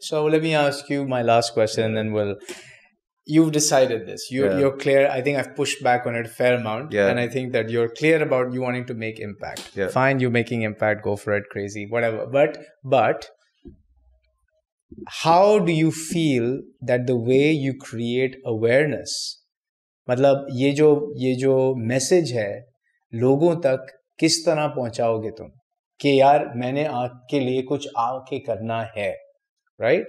So let me ask you my last question, and then we'll. You've decided this. You, yeah. You're clear. I think I've pushed back on it a fair amount, yeah. and I think that you're clear about you wanting to make impact. Yeah. Fine, you're making impact. Go for it, crazy, whatever. But but how do you feel that the way you create awareness, मतलब ये जो ये जो message है लोगों तक किस तरह पहुंचाओगे तुम कि यार मैंने आपके लिए कुछ आके करना है right?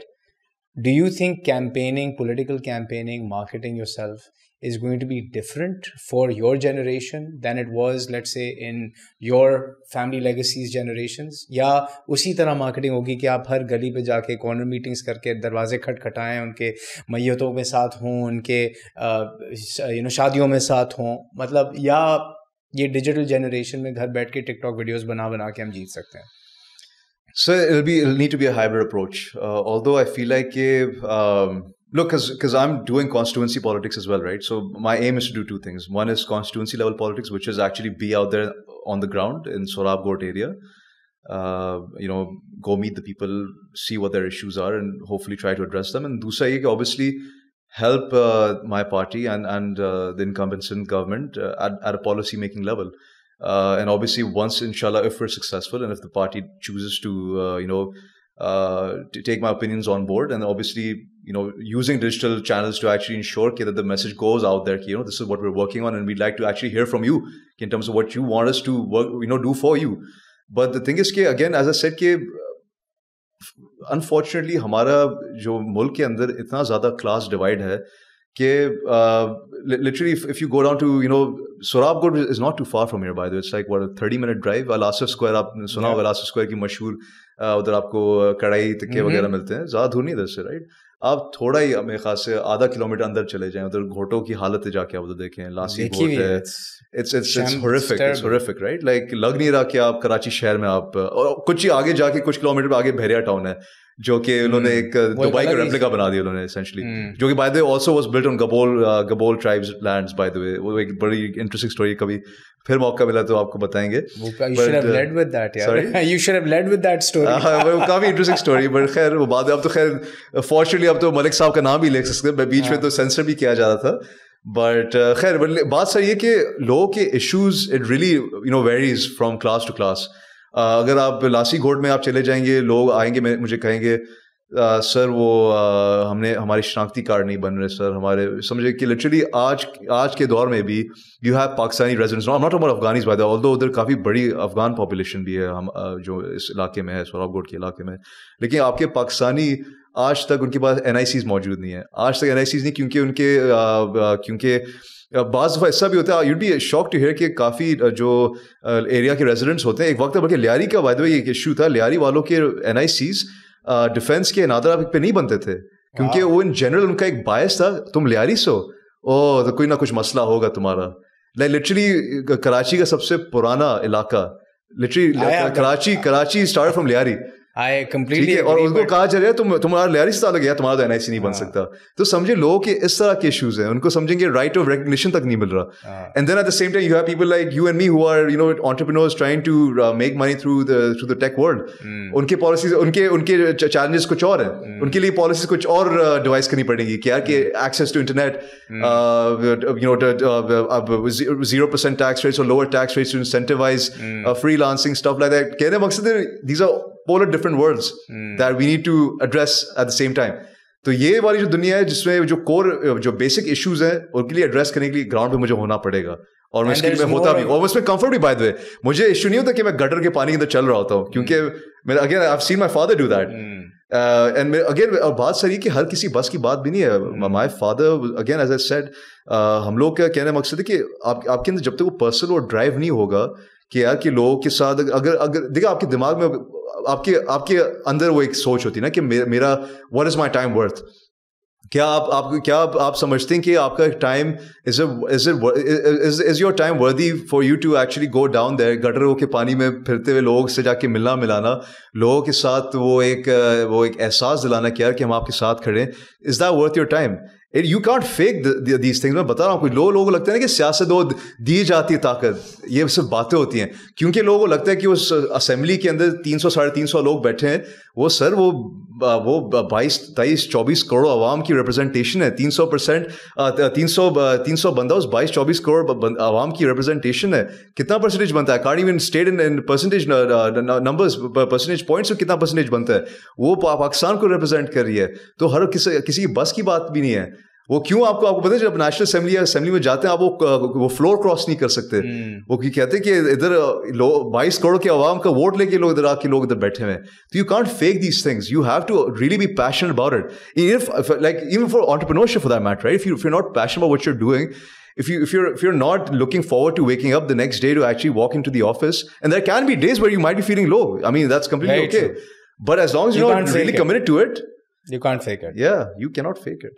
Do you think campaigning, political campaigning, marketing yourself is going to be different for your generation than it was, let's say, in your family legacies generations? या उसी तरह मार्केटिंग होगी कि आप हर गली पे जाके कॉर्नर मीटिंग्स करके दरवाजे खटखटाएं unke maiyaton के साथ ho unke you know shaadiyon mein साथ ho matlab ya ये डिजिटल जनरेशन में घर बैठ के टिकटॉक वीडियोस बना बना के हम जीत सकते हैं So it'll be it'll need to be a hybrid approach. Uh, although I feel like eh, um, look, because because I'm doing constituency politics as well, right? So my aim is to do two things. One is constituency level politics, which is actually be out there on the ground in Sorab Gort area. Uh, you know, go meet the people, see what their issues are, and hopefully try to address them. And dusra ye obviously help uh, my party and and uh, the incumbents in government uh, at at a policy making level. Uh, and obviously, once inshallah, if we're successful and if the party chooses to, uh, you know, uh, to take my opinions on board, and obviously, you know, using digital channels to actually ensure that the message goes out there. You know, this is what we're working on, and we'd like to actually hear from you in terms of what you want us to work, you know, do for you. But the thing is, ke, again, as I said, ke, unfortunately, हमारा जो मुल्क के अंदर इतना ज़्यादा class कि uh, literally if, if you go down to you know Sorabgarh is not too far from here by the way it's like what a 30 minute drive Al Asif Square आपने सुना होगा Al Asif Square की मशहूर uh, उधर आपको uh, कढ़ाई टिक्के mm-hmm. वगैरह मिलते हैं ज़्यादा दूर नहीं इधर से राइट आप थोड़ा ही मेरे खास से आधा किलोमीटर अंदर चले जाएं उधर घोटों की हालत जाके आप उधर देखें लासी घोट है it's it's it's horrific it's horrific right like लग नहीं रहा कि आप कराची शहर में आप और कुछ ही आगे जाके कुछ किलोमीटर आगे भैरिया टाउन है जो कि उन्होंने hmm. एक दुबई का रेप्लिका बना दिया उन्होंने एसेंशियली hmm. जो कि by the way also was built on Gabol Gabol tribes lands by the way वो एक बड़ी इंटरेस्टिंग स्टोरी है कभी फिर मौका मिला तो आपको बताएंगे you you should should have have led led with that यार काफी इंटरेस्टिंग स्टोरी बट खैर वो बाद में अब तो खैर फॉर्चुनेटली अब तो मलिक साहब का नाम भी ले सकते हैं बीच में हाँ। तो सेंसर भी किया जा रहा था बट uh, खैर बात सही है कि लोगों के issues it really you know varies from class to class अगर आप लासी घोट में आप चले जाएंगे लोग आएंगे मुझे कहेंगे आ, सर वो आ, हमने हमारे शनाख्ती कार्ड नहीं बन रहे सर हमारे समझे कि लिटरली आज आज के दौर में भी you have Pakistani residents not not about Afghanis by the दो उधर काफ़ी बड़ी अफगान पॉपुलेशन भी है हम जो इस इलाके में है सोराबगोट के इलाके में लेकिन आपके पाकिस्तानी आज तक उनके पास एन मौजूद नहीं है आज तक एन नहीं क्योंकि उनके क्योंकि बाज़ दफ़ा ऐसा भी होता है you'd be shock to hear कि काफ़ी जो एरिया के रेजिडेंट्स होते हैं एक वक्त बल्कि लियारी का वायदे एक इशू था लियारी वालों के एन डिफेंस के नादरा पे नहीं बनते थे क्योंकि वो इन जनरल उनका एक बायस था तुम लियारी से हो ओ तो कोई ना कुछ मसला होगा तुम्हारा लाइक लिटरली कराची का सबसे पुराना इलाका literally Karachi Karachi start from Lyari I completely और उनको कहा चल रहा है तुम तुम्हारा लैरिस अलग है तुम्हारा तो एनआईसी नहीं बन हाँ। सकता तो समझे लोगों के इस तरह के इशूज हैं उनको समझेंगे राइट ऑफ रिकग्निशन तक नहीं मिल रहा and then at the same time you have people like you and me who are you know entrepreneurs trying to make money through the through the tech world उनके policies उनके उनके challenges कुछ और हैं hmm। उनके लिए policies कुछ और डिवाइस uh, करनी पड़ेगी क्या कि access to internet you know अब जीरो परसेंट टैक्स रेट्स और lower tax rates to incentivize freelancing stuff like that कहने मकसद these are polar different worlds that we need to address at the same time तो ये वाली जो दुनिया है जिसमें जो कोर जो बेसिक इश्यूज है उनके लिए एड्रेस करने के लिए ग्राउंड पे मुझे होना पड़ेगा और मैं इसके में होता भी और उसमें कंफर्ट भी बाय द वे मुझे इश्यू नहीं होता कि मैं गटर के पानी के अंदर चल रहा होता हूँ hmm. क्योंकि मेरा again I seen my father do that and again और बात सही कि हर किसी बस की बात भी नहीं है my father again as I said हम लोग का कहना मकसद है कि आप आपके अंदर जब तक वो पर्सनल और ड्राइव नहीं होगा कि यार कि लोगों के साथ अगर अगर देखिए आपके दिमाग में आपके आपके अंदर वो एक सोच होती है ना कि मेरा what is my time worth क्या आप आप क्या आप, आप समझते हैं कि आपका time is is is your time worthy for you to actually go down there gutter के पानी में फिरते हुए लोगों से जाके मिलना मिलाना लोगों के साथ वो एक वो एक एहसास दिलाना कि यार कि हम आपके साथ खड़े हैं is that worth your time you can't fake these things मैं बता रहा हूँ कुछ लोग लोगों को लगता है ना कि सियासत वो दी जाती है ताकत ये सब बातें होती हैं क्योंकि लोगों को लगता है कि उस असेंबली के अंदर तीन सौ साढ़े तीन सौ लोग बैठे हैं वो सर वो वो बाईस तेईस चौबीस करोड़ आवाम की रिप्रेजेंटेशन है तीन सौ परसेंट तीन सौ तीन सौ बंदा उस बाईस चौबीस करोड़ आवाम की रिप्रेजेंटेशन है कितना परसेंटेज बनता है can't even state in percentage numbers percentage points में कितना परसेंटेज बनता है वो पाकिस्तान को रिप्रेजेंट कर रही है तो हर किसी किसी की बस की बात भी नहीं है वो क्यों आपको आपको पता है जब नेशनल असेंबली या असेंबली में जाते हैं आप वो वो फ्लोर क्रॉस नहीं कर सकते वो कि कहते हैं कि इधर बाईस करोड़ के आवाम का वोट लेके लोग इधर आके लोग इधर बैठे हुए हैं तो you can't fake these things you have to really be passion about it if like even for entrepreneurship for that matter if you if you not passion about what you're doing if you if you're if you're not looking forward to waking up the next day to actually walk into the office, and there can be days where you might be feeling low. I mean, that's completely Very okay. True. But as long as you you're not really committed to it, you can't fake it. Yeah, you cannot fake it.